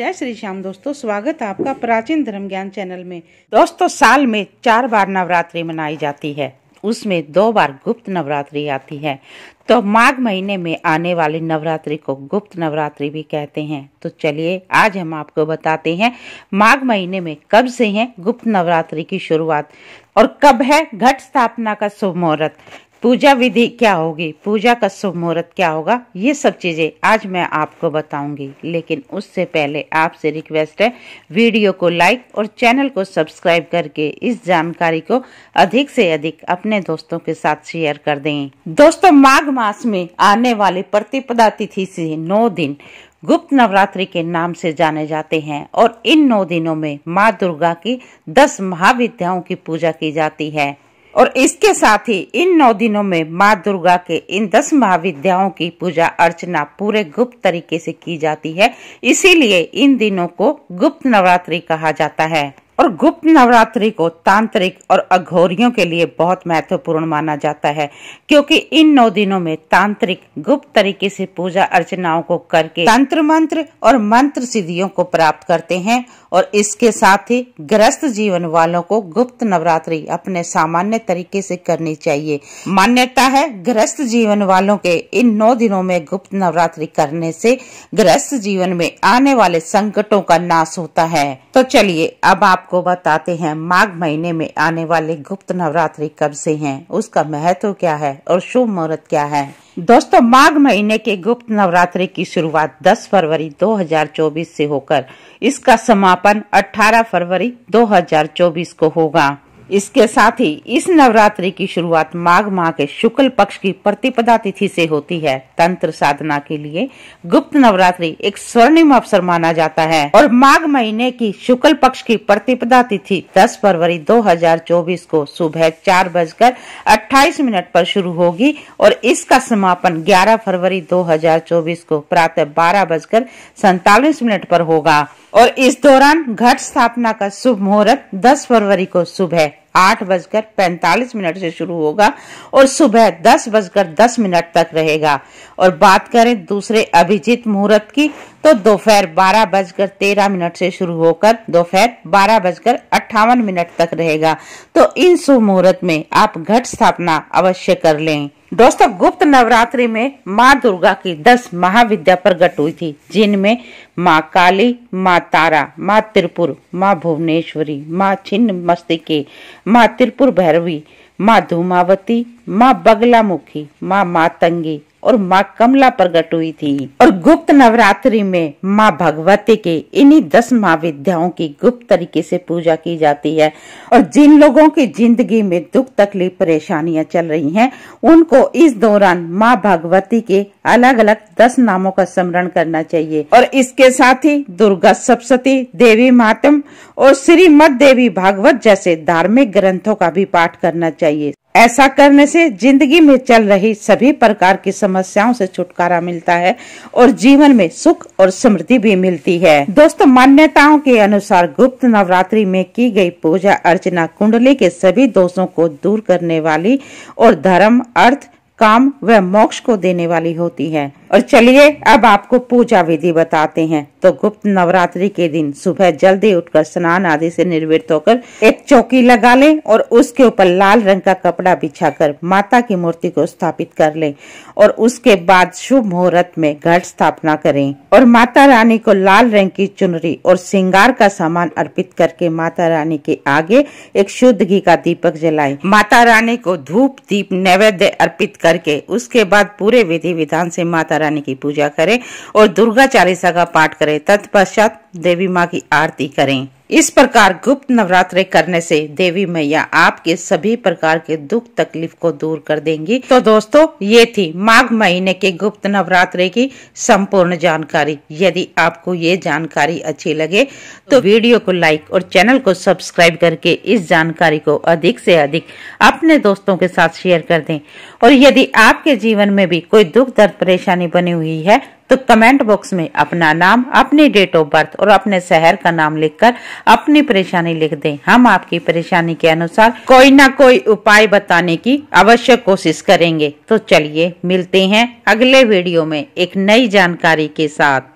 जय श्री श्याम दोस्तों स्वागत है आपका प्राचीन धर्म ज्ञान चैनल में दोस्तों साल में चार बार नवरात्रि मनाई जाती है उसमें दो बार गुप्त नवरात्रि आती है तो माघ महीने में आने वाली नवरात्रि को गुप्त नवरात्रि भी कहते हैं तो चलिए आज हम आपको बताते हैं माघ महीने में कब से है गुप्त नवरात्रि की शुरुआत और कब है घट स्थापना का शुभ मुहूर्त पूजा विधि क्या होगी पूजा का शुभ मुहूर्त क्या होगा ये सब चीज़ें आज मैं आपको बताऊंगी लेकिन उससे पहले आपसे रिक्वेस्ट है वीडियो को लाइक और चैनल को सब्सक्राइब करके इस जानकारी को अधिक से अधिक अपने दोस्तों के साथ शेयर कर दें दोस्तों माघ मास में आने वाले प्रतिपदा तिथि से नौ दिन गुप्त नवरात्रि के नाम से जाने जाते हैं और इन नौ दिनों में माँ दुर्गा की दस महाविद्याओं की पूजा की जाती है और इसके साथ ही इन नौ दिनों में माँ दुर्गा के इन दस महाविद्याओं की पूजा अर्चना पूरे गुप्त तरीके से की जाती है इसीलिए इन दिनों को गुप्त नवरात्रि कहा जाता है और गुप्त नवरात्रि को तांत्रिक और अघोरियों के लिए बहुत महत्वपूर्ण माना जाता है क्योंकि इन नौ दिनों में तांत्रिक गुप्त तरीके से पूजा अर्चनाओं को करके तंत्र मंत्र और मंत्र सिद्धियों को प्राप्त करते हैं और इसके साथ ही ग्रस्त जीवन वालों को गुप्त नवरात्रि अपने सामान्य तरीके से करनी चाहिए मान्यता है ग्रस्त जीवन वालों के इन नौ दिनों में गुप्त नवरात्रि करने से ग्रस्त जीवन में आने वाले संकटों का नाश होता है तो चलिए अब आप आपको बताते हैं माघ महीने में आने वाले गुप्त नवरात्रि कब से हैं उसका महत्व क्या है और शुभ मुहूर्त क्या है दोस्तों माघ महीने के गुप्त नवरात्रि की शुरुआत 10 फरवरी 2024 से होकर इसका समापन 18 फरवरी 2024 को होगा इसके साथ ही इस नवरात्रि की शुरुआत माघ माह के शुक्ल पक्ष की प्रतिपदा तिथि से होती है तंत्र साधना के लिए गुप्त नवरात्रि एक स्वर्णिम अवसर माना जाता है और माघ महीने की शुक्ल पक्ष की प्रतिपदा तिथि 10 फरवरी 2024 को सुबह चार बजकर अट्ठाईस मिनट पर शुरू होगी और इसका समापन 11 फरवरी 2024 को प्रातः बारह बजकर सैतालीस मिनट आरोप होगा और इस दौरान घट स्थापना का शुभ मुहूर्त 10 फरवरी को सुबह आठ बजकर पैंतालीस मिनट से शुरू होगा और सुबह दस बजकर दस मिनट तक रहेगा और बात करें दूसरे अभिजीत मुहूर्त की तो दोपहर बारह बजकर तेरह मिनट से शुरू होकर दोपहर बारह बजकर अट्ठावन मिनट तक रहेगा तो इन शुभ मुहूर्त में आप घट स्थापना अवश्य कर लें दोस्तों गुप्त नवरात्रि में माँ दुर्गा की दस महाविद्या प्रकट हुई थी जिनमें माँ काली माँ तारा माँ त्रिपुर माँ भुवनेश्वरी माँ छिन्न मस्तिके माँ त्रिपुर भैरवी माँ धूमावती माँ बगलामुखी माँ मातंगी और माँ कमला प्रकट हुई थी और गुप्त नवरात्रि में माँ भगवती के इन्हीं दस महाविद्याओं की गुप्त तरीके से पूजा की जाती है और जिन लोगों की जिंदगी में दुख तकलीफ परेशानियां चल रही हैं, उनको इस दौरान माँ भगवती के अलग अलग दस नामों का स्मरण करना चाहिए और इसके साथ ही दुर्गा सप्तती देवी मातम और श्रीमद देवी भागवत जैसे धार्मिक ग्रंथों का भी पाठ करना चाहिए ऐसा करने से जिंदगी में चल रही सभी प्रकार की समस्याओं से छुटकारा मिलता है और जीवन में सुख और समृद्धि भी मिलती है दोस्तों मान्यताओं के अनुसार गुप्त नवरात्रि में की गई पूजा अर्चना कुंडली के सभी दोषों को दूर करने वाली और धर्म अर्थ काम व मोक्ष को देने वाली होती है और चलिए अब आपको पूजा विधि बताते हैं तो गुप्त नवरात्रि के दिन सुबह जल्दी उठकर स्नान आदि से निर्वृत्त होकर एक चौकी लगा लें और उसके ऊपर लाल रंग का कपड़ा बिछाकर माता की मूर्ति को स्थापित कर लें और उसके बाद शुभ मुहूर्त में घट स्थापना करें और माता रानी को लाल रंग की चुनरी और श्रृंगार का सामान अर्पित करके माता रानी के आगे एक शुद्ध घी का दीपक जलाए माता रानी को धूप दीप नैवेद्य अर्पित कर करके उसके बाद पूरे विधि विधान से माता रानी की पूजा करें और दुर्गा चालीसा का पाठ करें तत्पश्चात देवी माँ की आरती करें इस प्रकार गुप्त नवरात्र करने से देवी मैया आपके सभी प्रकार के दुख तकलीफ को दूर कर देंगी तो दोस्तों ये थी माघ महीने के गुप्त नवरात्र की संपूर्ण जानकारी यदि आपको ये जानकारी अच्छी लगे तो वीडियो को लाइक और चैनल को सब्सक्राइब करके इस जानकारी को अधिक से अधिक अपने दोस्तों के साथ शेयर कर दें और यदि आपके जीवन में भी कोई दुख दर्द परेशानी बनी हुई है तो कमेंट बॉक्स में अपना नाम अपनी डेट ऑफ बर्थ और अपने शहर का नाम लिखकर अपनी परेशानी लिख दें हम आपकी परेशानी के अनुसार कोई ना कोई उपाय बताने की अवश्य कोशिश करेंगे तो चलिए मिलते हैं अगले वीडियो में एक नई जानकारी के साथ